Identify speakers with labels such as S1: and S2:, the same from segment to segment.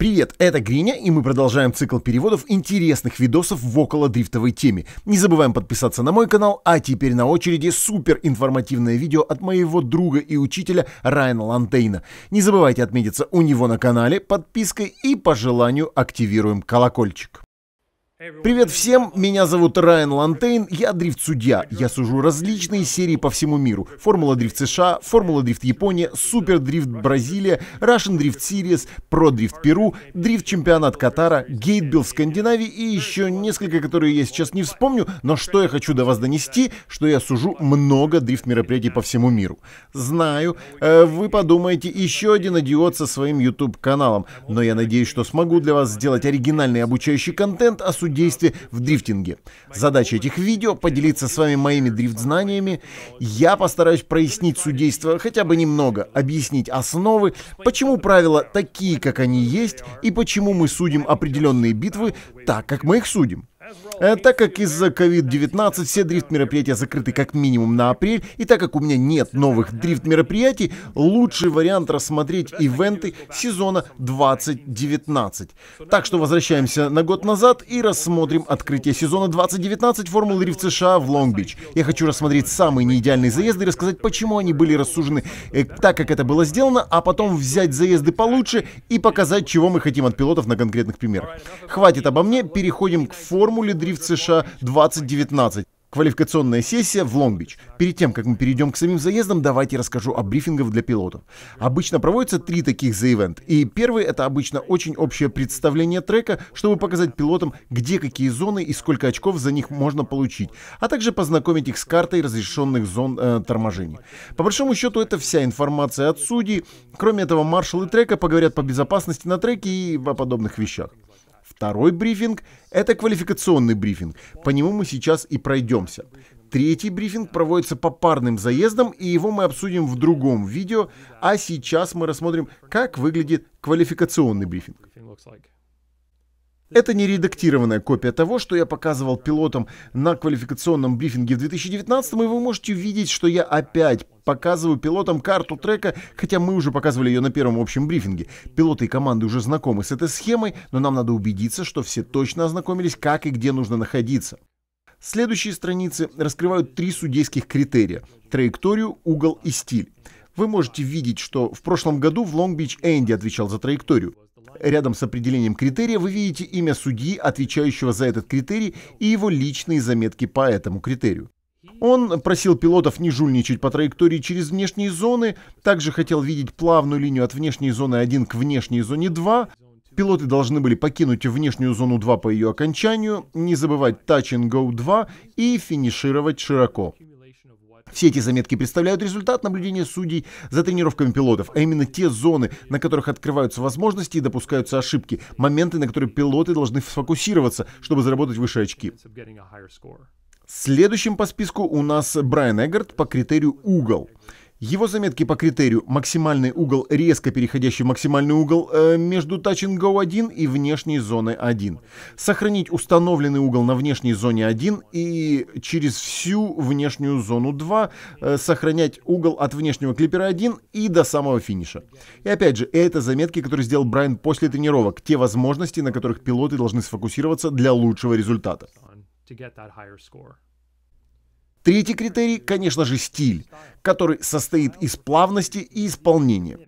S1: Привет, это Гриня, и мы продолжаем цикл переводов интересных видосов в около дрифтовой теме. Не забываем подписаться на мой канал, а теперь на очереди супер информативное видео от моего друга и учителя Райана Лантейна. Не забывайте отметиться у него на канале подпиской и по желанию активируем колокольчик. Привет всем, меня зовут Райан Лантейн, я дрифт-судья. Я сужу различные серии по всему миру. Формула Дрифт США, Формула Дрифт Япония, Супер Дрифт Бразилия, Russian Дрифт Series, Про Дрифт Перу, Дрифт Чемпионат Катара, Гейтбилл Скандинавии и еще несколько, которые я сейчас не вспомню, но что я хочу до вас донести, что я сужу много дрифт-мероприятий по всему миру. Знаю, э, вы подумаете, еще один идиот со своим YouTube-каналом, но я надеюсь, что смогу для вас сделать оригинальный обучающий контент о а судьбе суть действия в дрифтинге. Задача этих видео — поделиться с вами моими дрифт-знаниями. Я постараюсь прояснить суть действия хотя бы немного, объяснить основы, почему правила такие, как они есть, и почему мы судим определенные битвы так, как мы их судим. Э, так как из-за COVID-19 все дрифт-мероприятия закрыты как минимум на апрель, и так как у меня нет новых дрифт-мероприятий, лучший вариант рассмотреть ивенты сезона 2019. Так что возвращаемся на год назад и рассмотрим открытие сезона 2019 Формулы Рифт США в Лонг-Бич. Я хочу рассмотреть самые неидеальные заезды и рассказать, почему они были рассужены э, так, как это было сделано, а потом взять заезды получше и показать, чего мы хотим от пилотов на конкретных примерах. Хватит обо мне, переходим к форму Формуле Дрифт США 2019. Квалификационная сессия в Лонг-Бич. Перед тем, как мы перейдем к самим заездам, давайте расскажу о брифингах для пилотов. Обычно проводятся три таких за ивент. И первый — это обычно очень общее представление трека, чтобы показать пилотам, где какие зоны и сколько очков за них можно получить, а также познакомить их с картой разрешенных зон э, торможения. По большому счету, это вся информация от судей. Кроме этого, маршалы трека поговорят по безопасности на треке и о подобных вещах. Второй брифинг – это квалификационный брифинг. По нему мы сейчас и пройдемся. Третий брифинг проводится по парным заездам, и его мы обсудим в другом видео, а сейчас мы рассмотрим, как выглядит квалификационный брифинг. Это не редактированная копия того, что я показывал пилотам на квалификационном брифинге в 2019, и вы можете увидеть, что я опять показываю пилотам карту трека, хотя мы уже показывали ее на первом общем брифинге. Пилоты и команды уже знакомы с этой схемой, но нам надо убедиться, что все точно ознакомились, как и где нужно находиться. Следующие страницы раскрывают три судейских критерия – траекторию, угол и стиль. Вы можете видеть, что в прошлом году в Long Beach Энди отвечал за траекторию. Рядом с определением критерия вы видите имя судьи, отвечающего за этот критерий, и его личные заметки по этому критерию. Он просил пилотов не жульничать по траектории через внешние зоны, также хотел видеть плавную линию от внешней зоны 1 к внешней зоне 2. Пилоты должны были покинуть внешнюю зону 2 по ее окончанию, не забывать Touch and Go 2 и финишировать широко. Все эти заметки представляют результат наблюдения судей за тренировками пилотов, а именно те зоны, на которых открываются возможности и допускаются ошибки, моменты, на которые пилоты должны сфокусироваться, чтобы заработать выше очки. Следующим по списку у нас Брайан Эггард по критерию угол. Его заметки по критерию «максимальный угол, резко переходящий в максимальный угол» э, между Touch and Go 1 и внешней зоны 1. Сохранить установленный угол на внешней зоне 1 и через всю внешнюю зону 2 э, сохранять угол от внешнего клипера 1 и до самого финиша. И опять же, это заметки, которые сделал Брайан после тренировок, те возможности, на которых пилоты должны сфокусироваться для лучшего результата.
S2: to get that higher score.
S1: Третий критерий, конечно же, стиль, который состоит из плавности и исполнения.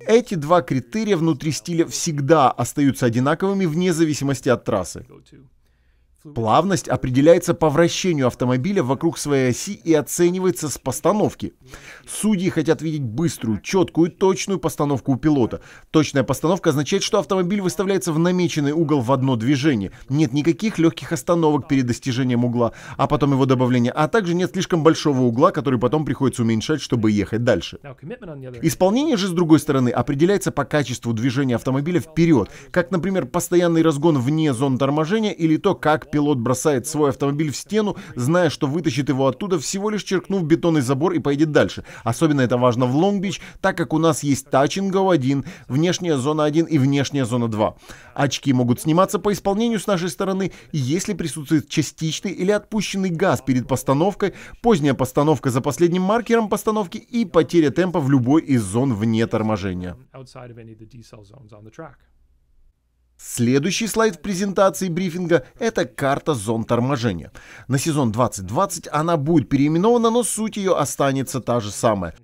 S1: Эти два критерия внутри стиля всегда остаются одинаковыми вне зависимости от трассы. Плавность определяется по вращению автомобиля вокруг своей оси и оценивается с постановки. Судьи хотят видеть быструю, четкую, точную постановку у пилота. Точная постановка означает, что автомобиль выставляется в намеченный угол в одно движение. Нет никаких легких остановок перед достижением угла, а потом его добавления, а также нет слишком большого угла, который потом приходится уменьшать, чтобы ехать дальше. Исполнение же, с другой стороны, определяется по качеству движения автомобиля вперед, как, например, постоянный разгон вне зон торможения или то, как пилот бросает свой автомобиль в стену, зная, что вытащит его оттуда, всего лишь черкнув бетонный забор и поедет дальше. Особенно это важно в Лонг-Бич, так как у нас есть тачинго-1, внешняя зона 1 и внешняя зона 2. Очки могут сниматься по исполнению с нашей стороны, если присутствует частичный или отпущенный газ перед постановкой, поздняя постановка за последним маркером постановки и потеря темпа в любой из зон вне торможения.
S2: outside of any of the decel zones on the track.
S1: Следующий слайд в презентации брифинга – это карта зон торможения. На сезон 2020 она будет переименована, но суть ее останется та же самая.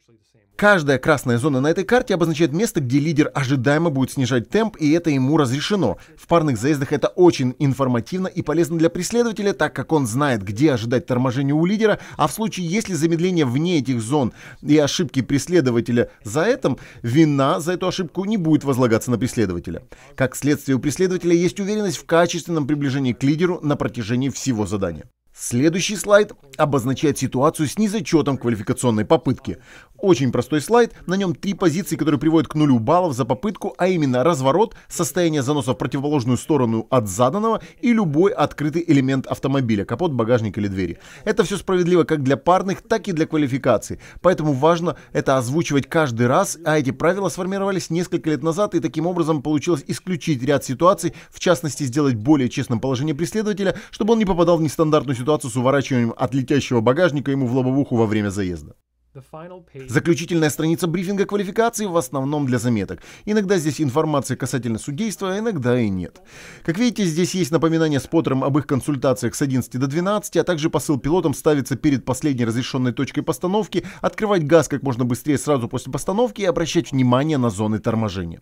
S1: Каждая красная зона на этой карте обозначает место, где лидер ожидаемо будет снижать темп, и это ему разрешено. В парных заездах это очень информативно и полезно для преследователя, так как он знает, где ожидать торможения у лидера, а в случае, если замедление вне этих зон и ошибки преследователя за этим вина за эту ошибку не будет возлагаться на преследователя. Как следствие, у преследователя есть уверенность в качественном приближении к лидеру на протяжении всего задания. Следующий слайд обозначает ситуацию с незачетом квалификационной попытки. Очень простой слайд, на нем три позиции, которые приводят к нулю баллов за попытку, а именно разворот, состояние заноса в противоположную сторону от заданного и любой открытый элемент автомобиля, капот, багажник или двери. Это все справедливо как для парных, так и для квалификации, поэтому важно это озвучивать каждый раз, а эти правила сформировались несколько лет назад и таким образом получилось исключить ряд ситуаций, в частности сделать более честным положение преследователя, чтобы он не попадал в нестандартную ситуацию ситуацию с уворачиванием от летящего багажника ему в лобовуху во время заезда. Заключительная страница брифинга квалификации в основном для заметок. Иногда здесь информация касательно судейства, а иногда и нет. Как видите, здесь есть напоминание с Поттером об их консультациях с 11 до 12, а также посыл пилотам ставится перед последней разрешенной точкой постановки, открывать газ как можно быстрее сразу после постановки и обращать внимание на зоны торможения.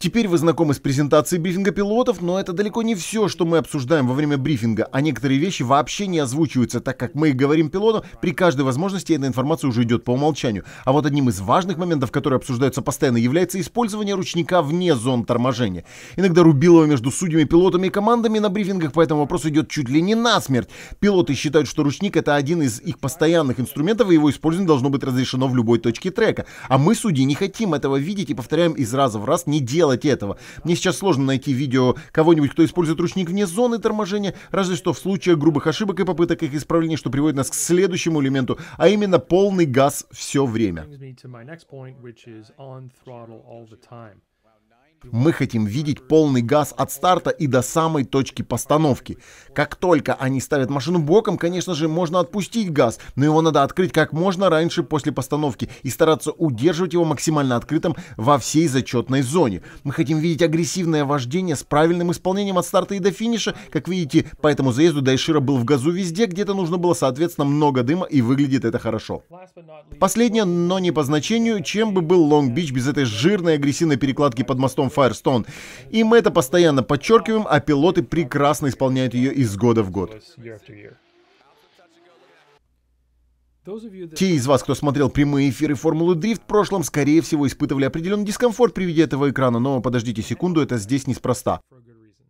S1: Теперь вы знакомы с презентацией брифинга пилотов, но это далеко не все, что мы обсуждаем во время брифинга, а некоторые вещи вообще не озвучиваются, так как мы их говорим пилоту, при каждой возможности эта информация уже идет по умолчанию. А вот одним из важных моментов, которые обсуждаются постоянно, является использование ручника вне зон торможения. Иногда рубилово между судьями, пилотами и командами на брифингах по этому вопросу идет чуть ли не насмерть. Пилоты считают, что ручник это один из их постоянных инструментов, и его использование должно быть разрешено в любой точке трека. А мы, судьи, не хотим этого видеть и повторяем из раза в раз не делать делать этого. Мне сейчас сложно найти видео кого-нибудь, кто использует ручник вне зоны торможения, разве что в случае грубых ошибок и попыток их исправления, что приводит нас к следующему элементу, а именно полный газ все время. Мы хотим видеть полный газ от старта и до самой точки постановки. Как только они ставят машину боком, конечно же, можно отпустить газ, но его надо открыть как можно раньше после постановки и стараться удерживать его максимально открытым во всей зачетной зоне. Мы хотим видеть агрессивное вождение с правильным исполнением от старта и до финиша. Как видите, по этому заезду Дайшира был в газу везде, где-то нужно было, соответственно, много дыма, и выглядит это хорошо. Последнее, но не по значению, чем бы был Лонг-Бич без этой жирной агрессивной перекладки под мостом сервером Firestone. И мы это постоянно подчеркиваем, а пилоты прекрасно исполняют ее из года в год. Те из вас, кто смотрел прямые эфиры Формулы Дрифт в прошлом, скорее всего, испытывали определенный дискомфорт при виде этого экрана, но подождите секунду, это здесь неспроста.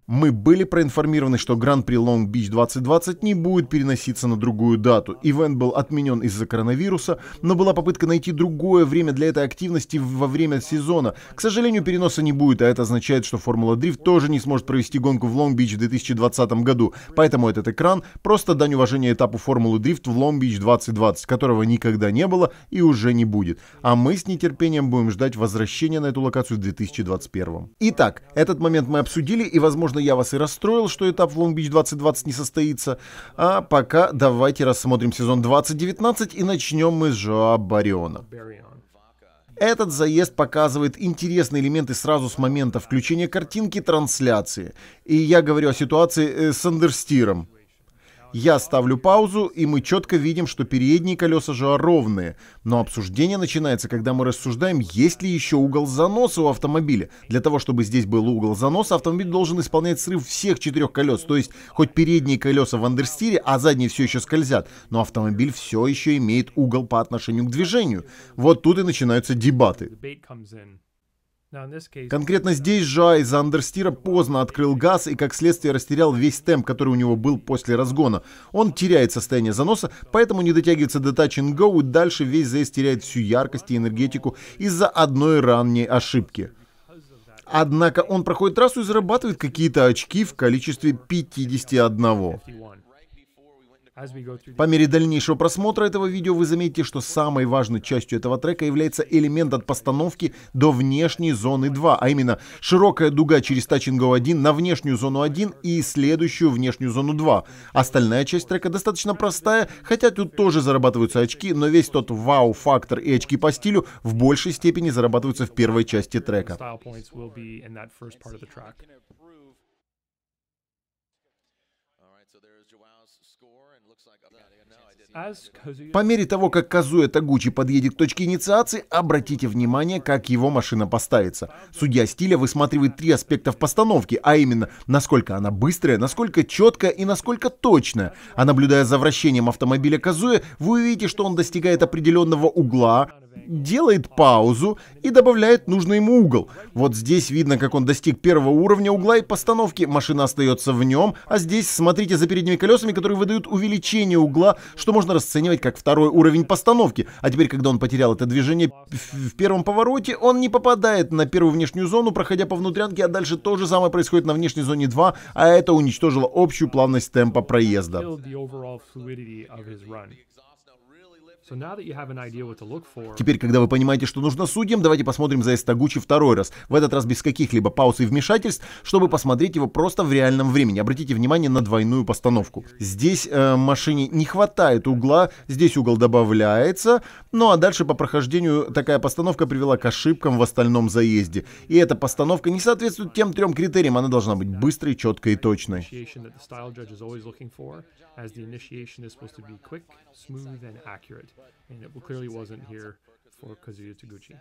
S1: Мы были проинформированы, что Гран-при Лонг-Бич 2020 не будет переноситься на другую дату. Ивент был отменен из-за коронавируса, но была попытка найти другое время для этой активности во время сезона. К сожалению, переноса не будет, а это означает, что Формула Дрифт тоже не сможет провести гонку в Лонг-Бич в 2020 году. Поэтому этот экран просто дань уважения этапу Формулы Дрифт в Лонг-Бич 2020, которого никогда не было и уже не будет. А мы с нетерпением будем ждать возвращения на эту локацию в 2021. Итак, этот момент мы обсудили и, возможно, Возможно, я вас и расстроил, что этап в Лонг-Бич 2020 не состоится. А пока давайте рассмотрим сезон 2019 и начнем мы с Жоа Бариона. Этот заезд показывает интересные элементы сразу с момента включения картинки трансляции. И я говорю о ситуации э, с Андерстиром. Я ставлю паузу, и мы четко видим, что передние колеса же ровные. Но обсуждение начинается, когда мы рассуждаем, есть ли еще угол заноса у автомобиля. Для того, чтобы здесь был угол заноса, автомобиль должен исполнять срыв всех четырех колес. То есть, хоть передние колеса в андерстире, а задние все еще скользят, но автомобиль все еще имеет угол по отношению к движению. Вот тут и начинаются дебаты. Конкретно uh, здесь же из за Андерстира поздно открыл газ и, как следствие, растерял весь темп, который у него был после разгона. Он теряет состояние заноса, поэтому не дотягивается до touch and go, и дальше весь заезд теряет всю яркость и энергетику из-за одной ранней ошибки. Однако он проходит трассу и зарабатывает какие-то очки в количестве 51. По мере дальнейшего просмотра этого видео вы заметите, что самой важной частью этого трека является элемент от постановки до внешней зоны 2, а именно широкая дуга через Тачинго 1 на внешнюю зону 1 и следующую внешнюю зону 2. Остальная часть трека достаточно простая, хотя тут тоже зарабатываются очки, но весь тот вау-фактор и очки по стилю в большей степени зарабатываются в первой части трека.
S2: so there's Joao
S1: по мере того, как Казуя Тагучи подъедет к точке инициации, обратите внимание, как его машина поставится. Судья стиля высматривает три аспекта в постановке, а именно, насколько она быстрая, насколько четкая и насколько точная. А наблюдая за вращением автомобиля Казуя, вы увидите, что он достигает определенного угла, делает паузу и добавляет нужный ему угол. Вот здесь видно, как он достиг первого уровня угла и постановки. Машина остается в нем, а здесь, смотрите за передними колесами, которые выдают увеличение угла, что можно расценивать как второй уровень постановки. А теперь, когда он потерял это движение в первом повороте, он не попадает на первую внешнюю зону, проходя по внутрянке, а дальше то же самое происходит на внешней зоне 2, а это уничтожило общую плавность темпа проезда. Теперь, когда вы понимаете, что нужно судьям, давайте посмотрим заезд Тагучи второй раз. В этот раз без каких-либо пауз и вмешательств, чтобы посмотреть его просто в реальном времени. Обратите внимание на двойную постановку. Здесь э, машине не хватает угла, здесь угол добавляется. Ну а дальше по прохождению такая постановка привела к ошибкам в остальном заезде. И эта постановка не соответствует тем трем критериям. Она должна быть быстрой, четкой и точной.
S2: As the initiation is supposed to be quick, smooth, and accurate and Lucario wasn't here for Kazuya Taguchi.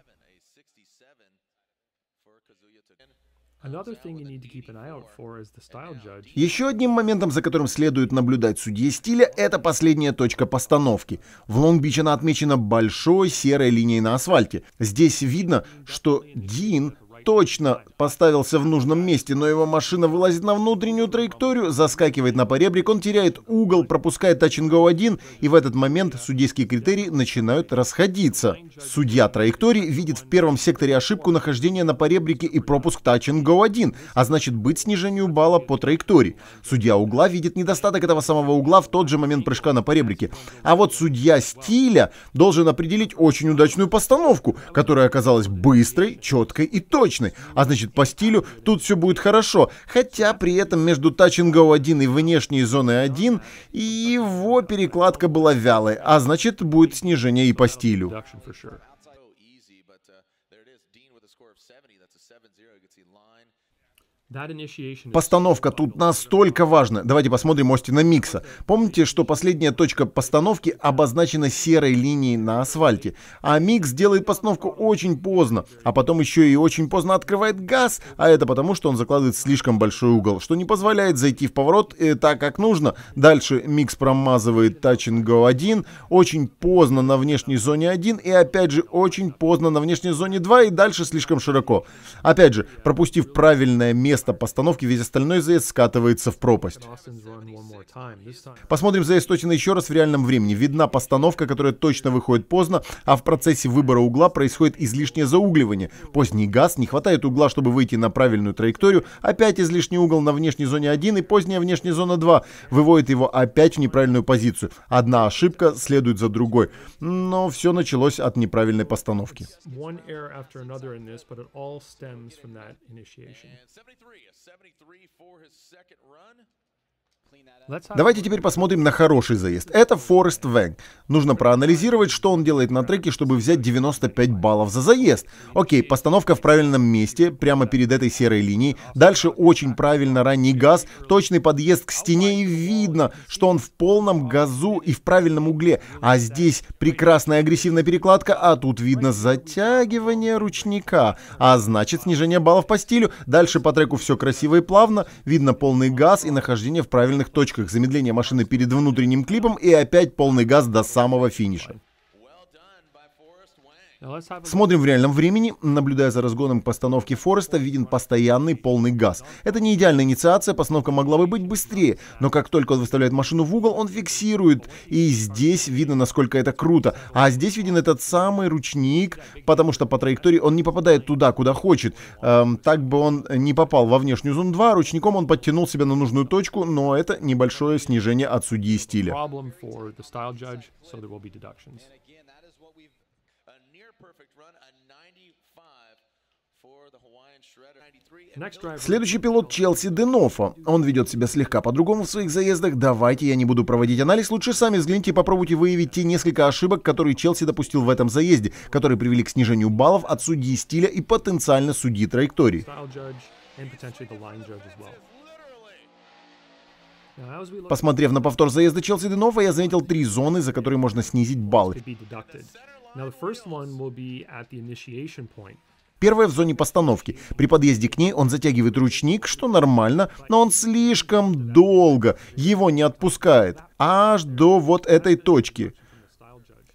S1: Еще одним моментом, за которым следует наблюдать судьи стиля, это последняя точка постановки. В Лонг-Бич она отмечена большой серой линией на асфальте. Здесь видно, что Дин точно поставился в нужном месте, но его машина вылазит на внутреннюю траекторию, заскакивает на поребрик, он теряет угол, пропускает тачингов один, и в этот момент судейские критерии начинают расходиться. Судья траектории видит в первом секторе ошибку нахождения на поребрике и пропуск тачингов один, а значит быть снижению балла по траектории. Судья угла видит недостаток этого самого угла в тот же момент прыжка на поребрике. А вот судья стиля должен определить очень удачную постановку, которая оказалась быстрой, четкой и точной восточный, а значит по стилю тут все будет хорошо, хотя при этом между Тачингау 1 и внешней зоной 1 его перекладка была вялой, а значит будет снижение и по стилю. Постановка тут настолько важна. Давайте посмотрим Остина Микса. Помните, что последняя точка постановки обозначена серой линией на асфальте. А Микс делает постановку очень поздно, а потом еще и очень поздно открывает газ, а это потому, что он закладывает слишком большой угол, что не позволяет зайти в поворот э, так, как нужно. Дальше Микс промазывает тачинго 1, очень поздно на внешней зоне 1 и опять же очень поздно на внешней зоне 2 и дальше слишком широко. Опять же, пропустив правильное место место постановки, весь остальной заезд скатывается в пропасть. Посмотрим заезд точно еще раз в реальном времени. Видна постановка, которая точно выходит поздно, а в процессе выбора угла происходит излишнее заугливание. Поздний газ, не хватает угла, чтобы выйти на правильную траекторию, опять излишний угол на внешней зоне 1 и поздняя внешняя зона 2 выводит его опять в неправильную позицию. Одна ошибка следует за другой. Но все началось от неправильной постановки.
S2: 73, a 73 for his second run. Давайте теперь
S1: посмотрим на хороший заезд. Это Форест Вэнг. Нужно проанализировать, что он делает на треке, чтобы взять 95 баллов за заезд. Окей, постановка в правильном месте, прямо перед этой серой линией. Дальше очень правильно ранний газ, точный подъезд к стене и видно, что он в полном газу и в правильном угле. А здесь прекрасная агрессивная перекладка, а тут видно затягивание ручника. А значит снижение баллов по стилю. Дальше по треку все красиво и плавно, видно полный газ и нахождение в правильном финальных точках замедление машины перед внутренним клипом и опять полный газ до самого финиша. Смотрим в реальном времени, наблюдая за разгоном постановки Фореста, виден постоянный полный газ. Это не идеальная инициация, постановка могла бы быть быстрее, но как только он выставляет машину в угол, он фиксирует, и здесь видно, насколько это круто. А здесь виден этот самый ручник, потому что по траектории он не попадает туда, куда хочет. Эм, так бы он не попал во внешнюю зону 2, ручником он подтянул себя на нужную точку, но это небольшое снижение от судьи стиля. Следующий пилот Челси Денофа. Он ведет себя слегка по-другому в своих заездах. Давайте я не буду проводить анализ. Лучше сами взгляните, попробуйте выявить те несколько ошибок, которые Челси допустил в этом заезде, которые привели к снижению баллов от судьи стиля и потенциально судьи траектории.
S2: Посмотрев на повтор заезда
S1: Челси Денофа, я заметил три зоны, за которые можно снизить баллы. Первая в зоне постановки. При подъезде к ней он затягивает ручник, что нормально, но он слишком долго его не отпускает. Аж до вот этой точки.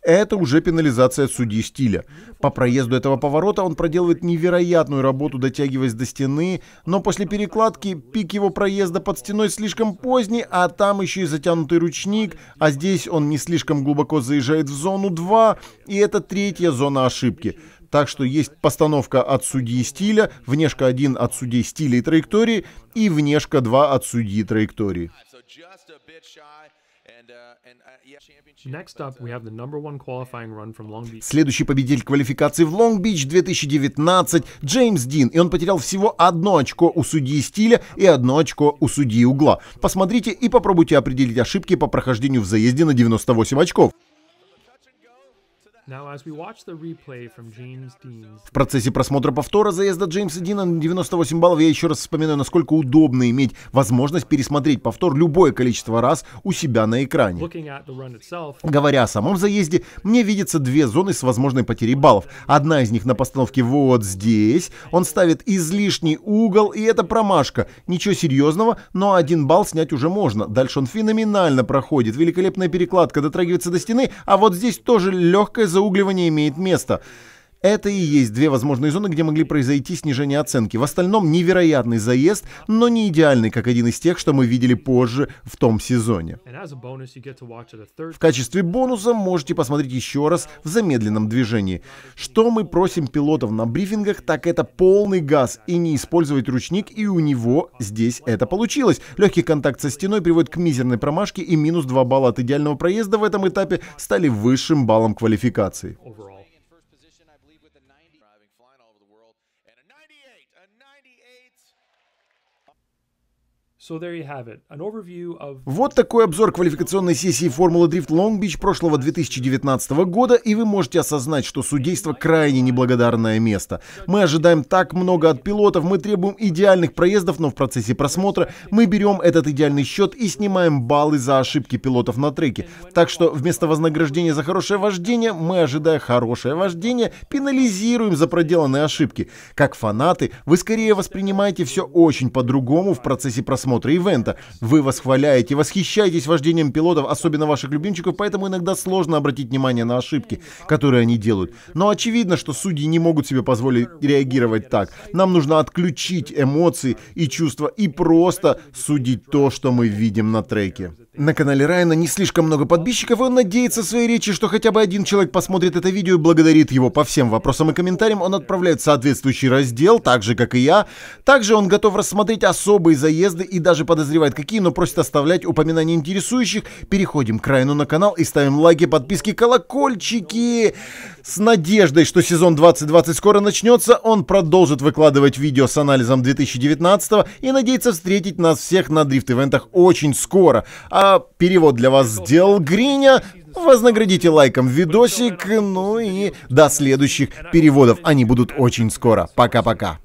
S1: Это уже пенализация судьи Стиля. По проезду этого поворота он проделывает невероятную работу, дотягиваясь до стены, но после перекладки пик его проезда под стеной слишком поздний, а там еще и затянутый ручник, а здесь он не слишком глубоко заезжает в зону 2, и это третья зона ошибки. Так что есть постановка от судьи стиля, внешка 1 от судей стиля и траектории и внешка 2 от судьи траектории bit shy. And, uh, and, uh,
S2: yeah, Next up, we uh, have the number one qualifying run from Long Beach.
S1: Следующий победитель квалификации в Long Beach 2019 Джеймс Дин. И он потерял всего одно очко у судьи стиля и одно очко у судьи угла. Посмотрите и попробуйте определить ошибки по прохождению в заезде на 98 очков. В процессе просмотра повтора заезда Джеймса Дина на 98 баллов я еще раз вспоминаю, насколько удобно иметь возможность пересмотреть повтор любое количество раз у себя на экране. Говоря о самом заезде, мне видятся две зоны с возможной потерей баллов. Одна из них на постановке вот здесь, он ставит излишний угол, и это промашка. Ничего серьезного, но один балл снять уже можно. Дальше он феноменально проходит, великолепная перекладка дотрагивается до стены, а вот здесь тоже легкая за заугливание имеет место. Это и есть две возможные зоны, где могли произойти снижение оценки. В остальном невероятный заезд, но не идеальный, как один из тех, что мы видели позже в том сезоне. В качестве бонуса можете посмотреть еще раз в замедленном движении. Что мы просим пилотов на брифингах, так это полный газ и не использовать ручник, и у него здесь это получилось. Легкий контакт со стеной приводит к мизерной промашке и минус 2 балла от идеального проезда в этом этапе стали высшим баллом квалификации. Вот такой обзор квалификационной сессии Формулы Дрифт Лонг-Бич прошлого 2019 года, и вы можете осознать, что судейство крайне неблагодарное место. Мы ожидаем так много от пилотов, мы требуем идеальных проездов, но в процессе просмотра мы берем этот идеальный счет и снимаем баллы за ошибки пилотов на треке. Так что вместо вознаграждения за хорошее вождение, мы, ожидая хорошее вождение, пенализируем за проделанные ошибки. Как фанаты, вы скорее воспринимаете все очень по-другому в процессе просмотра просмотра ивента. Вы восхваляете, восхищаетесь вождением пилотов, особенно ваших любимчиков, поэтому иногда сложно обратить внимание на ошибки, которые они делают. Но очевидно, что судьи не могут себе позволить реагировать так. Нам нужно отключить эмоции и чувства и просто судить то, что мы видим на треке. На канале Райана не слишком много подписчиков, и он надеется в своей речи, что хотя бы один человек посмотрит это видео и благодарит его по всем вопросам и комментариям. Он отправляет соответствующий раздел, так же, как и я. Также он готов рассмотреть особые заезды и даже подозревает какие, но просит оставлять упоминания интересующих. Переходим к Райну на канал и ставим лайки, подписки, колокольчики. С надеждой, что сезон 2020 скоро начнется, он продолжит выкладывать видео с анализом 2019 и надеется встретить нас всех на дрифт-ивентах очень скоро. А перевод для вас сделал Гриня. Вознаградите лайком видосик, ну и до следующих переводов. Они будут очень скоро. Пока-пока.